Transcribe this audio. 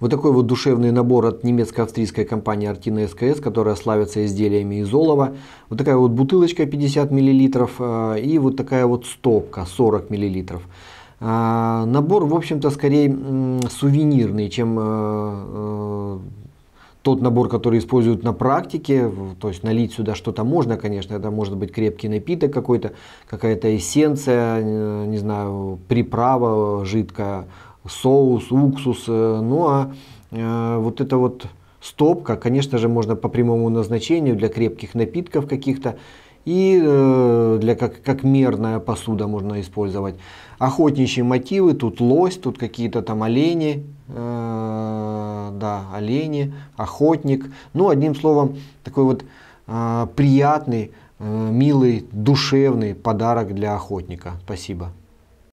Вот такой вот душевный набор от немецко-австрийской компании Artina СКС, которая славится изделиями из олова. Вот такая вот бутылочка 50 мл э, и вот такая вот стопка 40 мл. Э, набор, в общем-то, скорее сувенирный, чем э, тот набор, который используют на практике, то есть налить сюда что-то можно, конечно, это может быть крепкий напиток какой-то, какая-то эссенция, не знаю, приправа жидкая, соус, уксус. Э, ну а э, вот эта вот стопка, конечно же, можно по прямому назначению для крепких напитков каких-то и э, для как, как мерная посуда можно использовать. Охотничьи мотивы, тут лось, тут какие-то там олени, э, да, олени, охотник. Ну, одним словом, такой вот э, приятный, э, милый, душевный подарок для охотника. Спасибо.